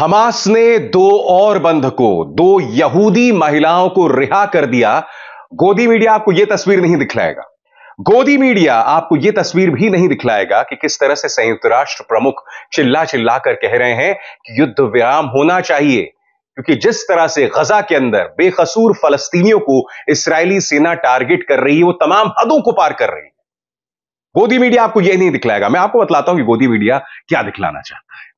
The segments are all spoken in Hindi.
हमास ने दो और बंध को दो यहूदी महिलाओं को रिहा कर दिया गोदी मीडिया आपको यह तस्वीर नहीं दिखलाएगा गोदी मीडिया आपको यह तस्वीर भी नहीं दिखलाएगा कि किस तरह से संयुक्त राष्ट्र प्रमुख चिल्ला चिल्ला कर कह रहे हैं कि युद्ध विराम होना चाहिए क्योंकि जिस तरह से गजा के अंदर बेकसूर फलस्तीनियों को इसराइली सेना टारगेट कर रही है वो तमाम हदों को पार कर रही है गोदी मीडिया आपको यह नहीं दिखलाएगा मैं आपको बतलाता हूं कि गोदी मीडिया क्या दिखलाना चाहता है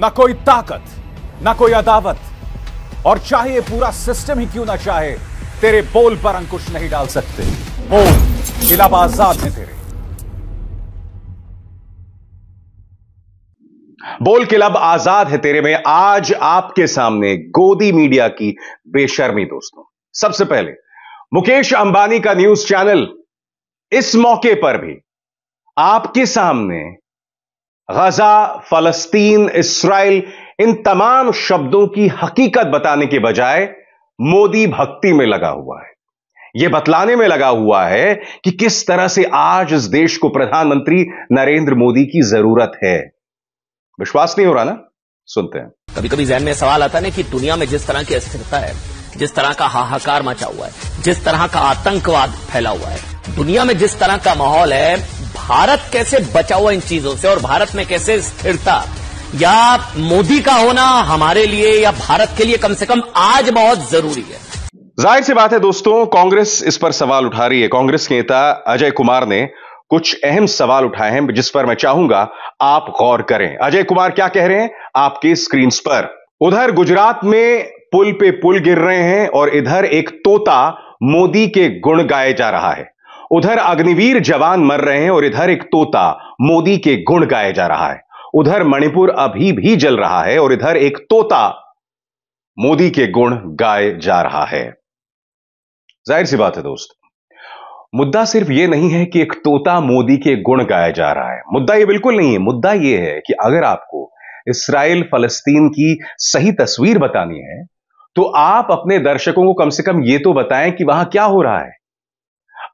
ना कोई ताकत ना कोई अदावत और चाहे पूरा सिस्टम ही क्यों ना चाहे तेरे बोल पर अंकुश नहीं डाल सकते बोल इलाहाबाद आजाद है तेरे बोल क्लब आजाद है तेरे में आज आपके सामने गोदी मीडिया की बेशर्मी दोस्तों सबसे पहले मुकेश अंबानी का न्यूज चैनल इस मौके पर भी आपके सामने गजा फलस्तीन इसराइल इन तमाम शब्दों की हकीकत बताने के बजाय मोदी भक्ति में लगा हुआ है यह बतलाने में लगा हुआ है कि किस तरह से आज इस देश को प्रधानमंत्री नरेंद्र मोदी की जरूरत है विश्वास नहीं हो रहा ना सुनते हैं कभी कभी जहन में सवाल आता है कि दुनिया में जिस तरह की अस्थिरता है जिस तरह का हाहाकार मचा हुआ है जिस तरह का आतंकवाद फैला हुआ है दुनिया में जिस तरह का माहौल है भारत कैसे बचा हुआ इन चीजों से और भारत में कैसे स्थिरता या मोदी का होना हमारे लिए या भारत के लिए कम से कम आज बहुत जरूरी है जाहिर सी बात है दोस्तों कांग्रेस इस पर सवाल उठा रही है कांग्रेस नेता अजय कुमार ने कुछ अहम सवाल उठाए हैं जिस पर मैं चाहूंगा आप गौर करें अजय कुमार क्या कह रहे हैं आपके स्क्रीन पर उधर गुजरात में पुल पे पुल गिर रहे हैं और इधर एक तोता मोदी के गुण गाए जा रहा है उधर अग्निवीर जवान मर रहे हैं और इधर एक तोता मोदी के गुण गाए जा रहा है उधर मणिपुर अभी भी जल रहा है और इधर एक तोता मोदी के गुण गाए जा रहा है जाहिर सी बात है दोस्त मुद्दा सिर्फ यह नहीं है कि एक तोता मोदी के गुण गाया जा रहा है मुद्दा यह बिल्कुल नहीं है मुद्दा यह है कि अगर आपको इसराइल फलस्तीन की सही तस्वीर बतानी है तो आप अपने दर्शकों को कम से कम ये तो बताएं कि वहां क्या हो रहा है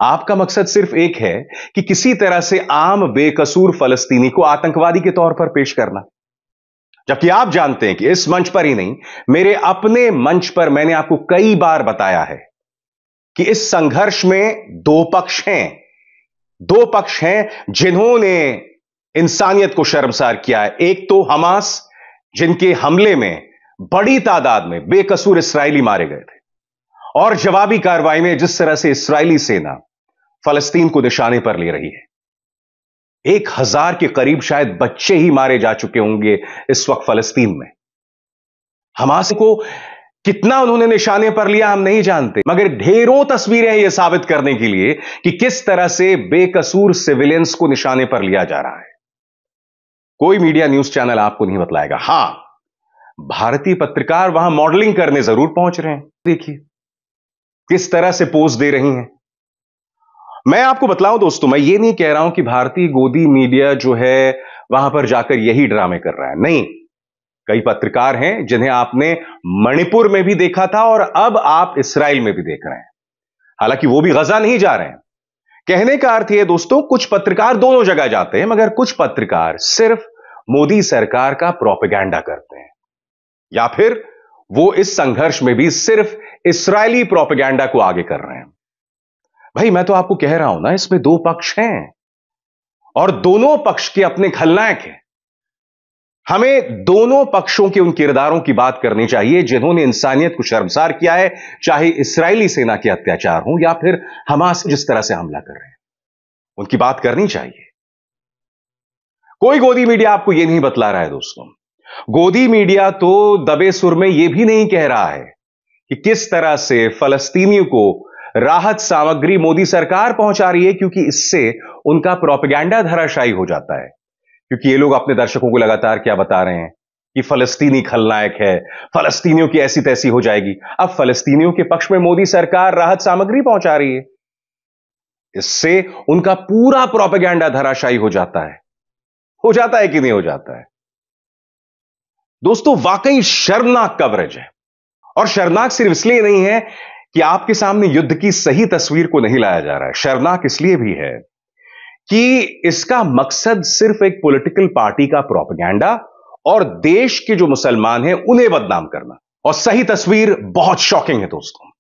आपका मकसद सिर्फ एक है कि किसी तरह से आम बेकसूर फलस्तीनी को आतंकवादी के तौर पर पेश करना जबकि आप जानते हैं कि इस मंच पर ही नहीं मेरे अपने मंच पर मैंने आपको कई बार बताया है कि इस संघर्ष में दो पक्ष हैं दो पक्ष हैं जिन्होंने इंसानियत को शर्मसार किया है एक तो हमास जिनके हमले में बड़ी तादाद में बेकसूर इसराइली मारे गए थे और जवाबी कार्रवाई में जिस तरह से इसराइली सेना फलस्तीन को निशाने पर ले रही है एक हजार के करीब शायद बच्चे ही मारे जा चुके होंगे इस वक्त फलस्तीन में हमास को कितना उन्होंने निशाने पर लिया हम नहीं जानते मगर ढेरों तस्वीरें हैं यह साबित करने के लिए कि किस तरह से बेकसूर सिविलियंस को निशाने पर लिया जा रहा है कोई मीडिया न्यूज चैनल आपको नहीं बतलाएगा हां भारतीय पत्रकार वहां मॉडलिंग करने जरूर पहुंच रहे हैं देखिए किस तरह से पोज दे रही हैं मैं आपको बतलाऊं दोस्तों मैं ये नहीं कह रहा हूं कि भारतीय गोदी मीडिया जो है वहां पर जाकर यही ड्रामे कर रहा है नहीं कई पत्रकार हैं जिन्हें आपने मणिपुर में भी देखा था और अब आप इसराइल में भी देख रहे हैं हालांकि वो भी गजा नहीं जा रहे हैं कहने का अर्थ यह दोस्तों कुछ पत्रकार दोनों जगह जाते हैं मगर कुछ पत्रकार सिर्फ मोदी सरकार का प्रोपेगेंडा करते हैं या फिर वो इस संघर्ष में भी सिर्फ इसराइली प्रोपेगेंडा को आगे कर रहे हैं भाई मैं तो आपको कह रहा हूं ना इसमें दो पक्ष हैं और दोनों पक्ष के अपने खलनायक हैं हमें दोनों पक्षों के उन किरदारों की बात करनी चाहिए जिन्होंने इंसानियत को शर्मसार किया है चाहे इसराइली सेना के अत्याचार हो या फिर हमास जिस तरह से हमला कर रहे हैं उनकी बात करनी चाहिए कोई गोदी मीडिया आपको यह नहीं बतला रहा है दोस्तों गोदी मीडिया तो दबे सुर में यह भी नहीं कह रहा है कि किस तरह से फलस्तीनियों को राहत सामग्री मोदी सरकार पहुंचा रही है क्योंकि इससे उनका प्रोपेगेंडा धराशायी हो जाता है क्योंकि ये लोग अपने दर्शकों को लगातार क्या बता रहे हैं कि फलस्तीनी खलनायक है फलस्तीनियों की ऐसी तैसी हो जाएगी अब फलस्तीनियों के पक्ष में मोदी सरकार राहत सामग्री पहुंचा रही है इससे उनका पूरा प्रोपेगेंडा धराशायी हो जाता है हो जाता है कि नहीं हो जाता है दोस्तों वाकई शर्मनाक कवरेज है और शर्मनाक सिर्फ इसलिए नहीं है कि आपके सामने युद्ध की सही तस्वीर को नहीं लाया जा रहा है शर्मनाक इसलिए भी है कि इसका मकसद सिर्फ एक पॉलिटिकल पार्टी का प्रोपगैंडा और देश के जो मुसलमान हैं उन्हें बदनाम करना और सही तस्वीर बहुत शॉकिंग है दोस्तों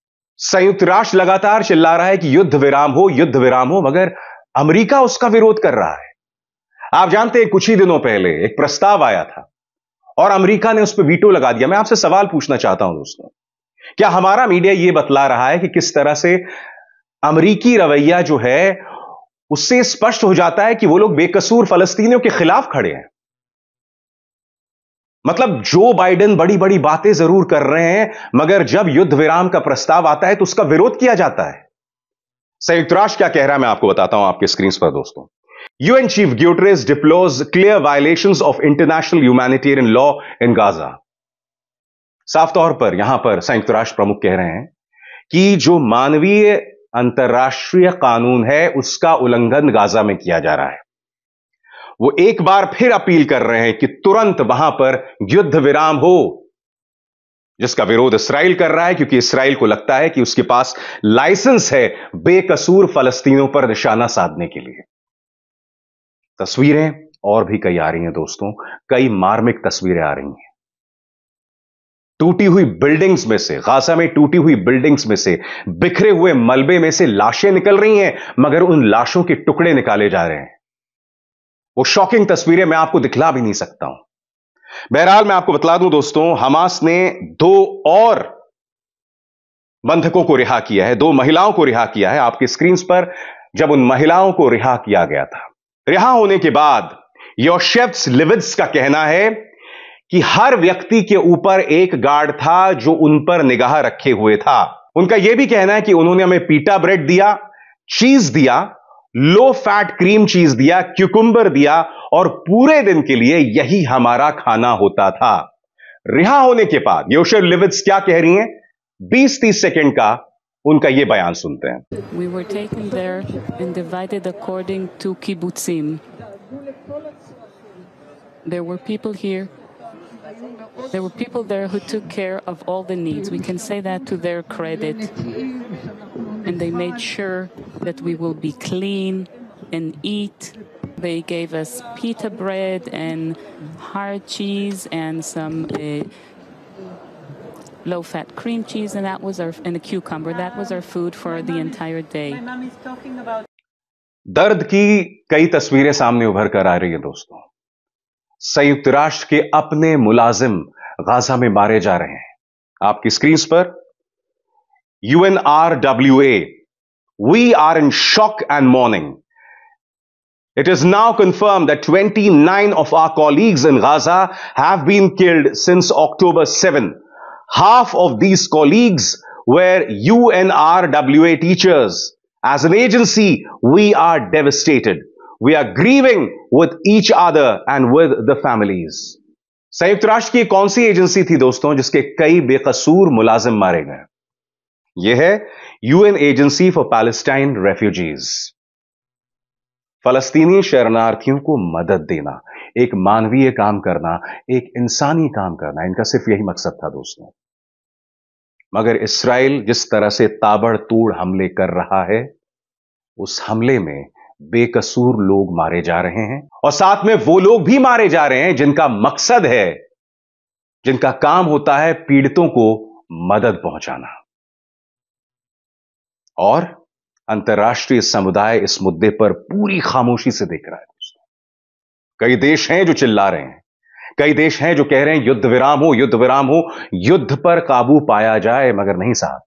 संयुक्त राष्ट्र लगातार चिल्ला रहा है कि युद्ध विराम हो युद्ध विराम हो मगर अमेरिका उसका विरोध कर रहा है आप जानते हैं कुछ ही दिनों पहले एक प्रस्ताव आया था और अमेरिका ने उस पर वीटो लगा दिया मैं आपसे सवाल पूछना चाहता हूं दोस्तों क्या हमारा मीडिया यह बतला रहा है कि किस तरह से अमरीकी रवैया जो है उससे स्पष्ट हो जाता है कि वो लोग बेकसूर फलस्तीनियों के खिलाफ खड़े हैं मतलब जो बाइडेन बड़ी बड़ी बातें जरूर कर रहे हैं मगर जब युद्ध विराम का प्रस्ताव आता है तो उसका विरोध किया जाता है संयुक्त राष्ट्र क्या कह रहा है मैं आपको बताता हूं आपके स्क्रीन पर दोस्तों UN chief Guterres deplores clear violation of international humanitarian law in Gaza साफ तौर पर यहां पर संयुक्त राष्ट्र प्रमुख कह रहे हैं कि जो मानवीय अंतर्राष्ट्रीय कानून है उसका उल्लंघन गाजा में किया जा रहा है वो एक बार फिर अपील कर रहे हैं कि तुरंत वहां पर युद्ध विराम हो जिसका विरोध इसराइल कर रहा है क्योंकि इसराइल को लगता है कि उसके पास लाइसेंस है बेकसूर फलस्तीनों पर निशाना साधने के लिए तस्वीरें और भी कई आ रही हैं दोस्तों कई मार्मिक तस्वीरें आ रही हैं टूटी हुई बिल्डिंग्स में से गाजा में टूटी हुई बिल्डिंग्स में से बिखरे हुए मलबे में से लाशें निकल रही हैं मगर उन लाशों के टुकड़े निकाले जा रहे हैं वो शॉकिंग तस्वीरें मैं आपको दिखला भी नहीं सकता हूं बहरहाल मैं आपको बता दूं दोस्तों हमास ने दो और बंधकों को रिहा किया है दो महिलाओं को रिहा किया है आपके स्क्रीन पर जब उन महिलाओं को रिहा किया गया था रिहा होने के बाद योशेफ्स लिविड्स का कहना है कि हर व्यक्ति के ऊपर एक गार्ड था जो उन पर निगाह रखे हुए था उनका यह भी कहना है कि उन्होंने हमें पीटा ब्रेड दिया चीज दिया लो फैट क्रीम चीज दिया क्यूकुंबर दिया और पूरे दिन के लिए यही हमारा खाना होता था रिहा होने के बाद योशर लिविट्स क्या कह रही हैं 20 तीस सेकेंड का उनका ये बयान सुनते हैं We were taken there and divided according to kibbutzim. There were people here There were people there who took care of all the needs. We can say that to their credit. And they made sure that we will be clean and eat. They gave us pita bread and hard cheese and some uh, low-fat cream cheese, and that was our and a cucumber. That was our food for the entire day. दर्द की कई तस्वीरें सामने उभर कर आ रही है दोस्तों संयुक्त राष्ट्र के अपने मुलाजिम गाजा में मारे जा रहे हैं आपकी स्क्रीन पर R W A we are in shock and mourning it is now confirm that twenty nine of our colleagues in Gaza have been killed since October seven half of these colleagues were U N R W A teachers as an agency we are devastated we are grieving with each other and with the families संयुक्त राष्ट्र की कौन सी एजेंसी थी दोस्तों जिसके कई बेकसूर मुलाजिम मारे गए यह है UN agency for Palestine refugees फलस्तीनी शरणार्थियों को मदद देना एक मानवीय काम करना एक इंसानी काम करना इनका सिर्फ यही मकसद था दोस्तों मगर इसराइल जिस तरह से ताबड़तोड़ हमले कर रहा है उस हमले में बेकसूर लोग मारे जा रहे हैं और साथ में वो लोग भी मारे जा रहे हैं जिनका मकसद है जिनका काम होता है पीड़ितों को मदद पहुंचाना और अंतर्राष्ट्रीय समुदाय इस मुद्दे पर पूरी खामोशी से देख रहा है दोस्तों कई देश हैं जो चिल्ला रहे हैं कई देश हैं जो कह रहे हैं युद्ध विराम हो युद्ध विराम हो युद्ध पर काबू पाया जाए मगर नहीं साहब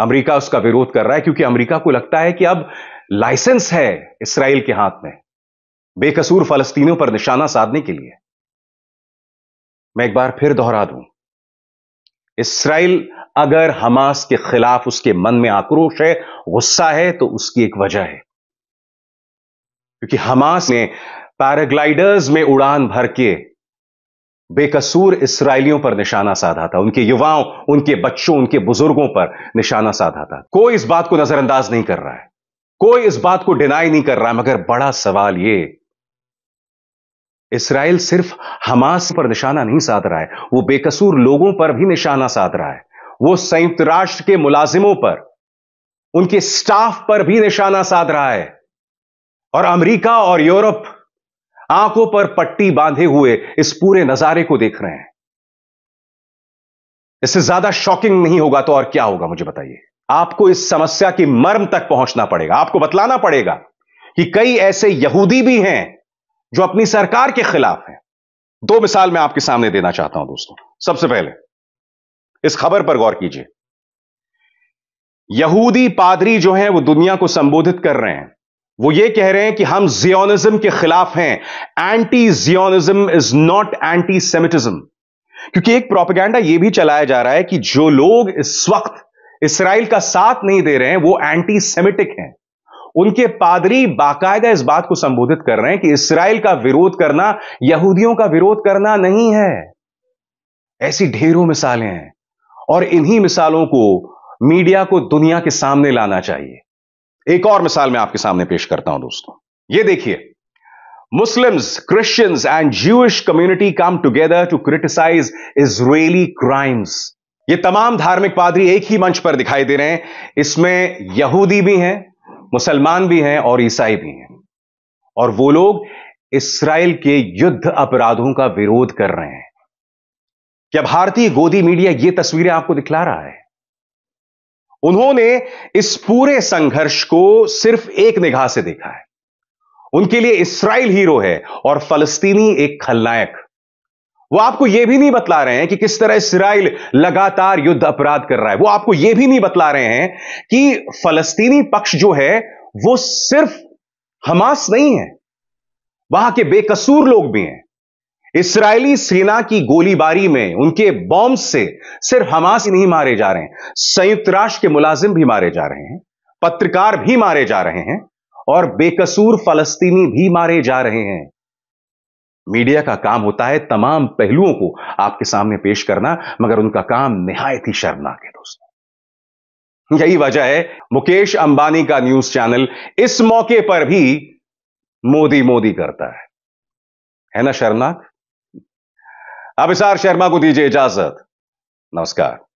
अमेरिका उसका विरोध कर रहा है क्योंकि अमेरिका को लगता है कि अब लाइसेंस है इसराइल के हाथ में बेकसूर फलस्तीनों पर निशाना साधने के लिए मैं एक बार फिर दोहरा दूं इसराइल अगर हमास के खिलाफ उसके मन में आक्रोश है गुस्सा है तो उसकी एक वजह है क्योंकि हमास ने पैराग्लाइडर्स में उड़ान भर के बेकसूर इसराइलियों पर निशाना साधा था उनके युवाओं उनके बच्चों उनके बुजुर्गों पर निशाना साधा था कोई इस बात को नजरअंदाज नहीं कर रहा है कोई इस बात को डिनाई नहीं कर रहा मगर बड़ा सवाल ये इसराइल सिर्फ हमास पर निशाना नहीं साध रहा है वो बेकसूर लोगों पर भी निशाना साध रहा है वो संयुक्त राष्ट्र के मुलाजिमों पर उनके स्टाफ पर भी निशाना साध रहा है और अमेरिका और यूरोप आंखों पर पट्टी बांधे हुए इस पूरे नजारे को देख रहे हैं इससे ज्यादा शॉकिंग नहीं होगा तो और क्या होगा मुझे बताइए आपको इस समस्या की मर्म तक पहुंचना पड़ेगा आपको बतलाना पड़ेगा कि कई ऐसे यहूदी भी हैं जो अपनी सरकार के खिलाफ हैं दो मिसाल मैं आपके सामने देना चाहता हूं दोस्तों सबसे पहले इस खबर पर गौर कीजिए यहूदी पादरी जो हैं वो दुनिया को संबोधित कर रहे हैं वो ये कह रहे हैं कि हम जियोनिज्म के खिलाफ हैं anti Zionism is not anti Semitism क्योंकि एक प्रोपेगेंडा यह भी चलाया जा रहा है कि जो लोग इस वक्त इसराइल का साथ नहीं दे रहे हैं वो एंटी सेमिटिक हैं उनके पादरी बाकायदा इस बात को संबोधित कर रहे हैं कि इसराइल का विरोध करना यहूदियों का विरोध करना नहीं है ऐसी ढेरों मिसालें हैं और इन्हीं मिसालों को मीडिया को दुनिया के सामने लाना चाहिए एक और मिसाल मैं आपके सामने पेश करता हूं दोस्तों ये देखिए Muslim Christians and Jewish community come together to criticise Israeli crimes ये तमाम धार्मिक पादरी एक ही मंच पर दिखाई दे रहे हैं इसमें यहूदी भी हैं मुसलमान भी हैं और ईसाई भी हैं और वो लोग इसराइल के युद्ध अपराधों का विरोध कर रहे हैं क्या भारतीय गोदी मीडिया ये तस्वीरें आपको दिखला रहा है उन्होंने इस पूरे संघर्ष को सिर्फ एक निगाह से देखा है उनके लिए इसराइल हीरो है और फलस्तीनी एक खलनायक वो आपको यह भी नहीं बतला रहे हैं कि किस तरह इसराइल लगातार युद्ध अपराध कर रहा है वो आपको यह भी नहीं बतला रहे हैं कि फलस्तीनी पक्ष जो है वो सिर्फ हमास नहीं है वहां के बेकसूर लोग भी हैं इसराइली सेना की गोलीबारी में उनके बॉम्ब से सिर्फ हमास ही नहीं मारे जा रहे हैं संयुक्त राष्ट्र के मुलाजिम भी मारे जा रहे हैं पत्रकार भी मारे जा रहे हैं और बेकसूर फलस्तीनी भी मारे जा रहे हैं मीडिया का काम होता है तमाम पहलुओं को आपके सामने पेश करना मगर उनका काम निहायत ही शर्मनाक है दोस्तों यही वजह है मुकेश अंबानी का न्यूज चैनल इस मौके पर भी मोदी मोदी करता है है ना शर्मनाक अभिसार शर्मा को दीजिए इजाजत नमस्कार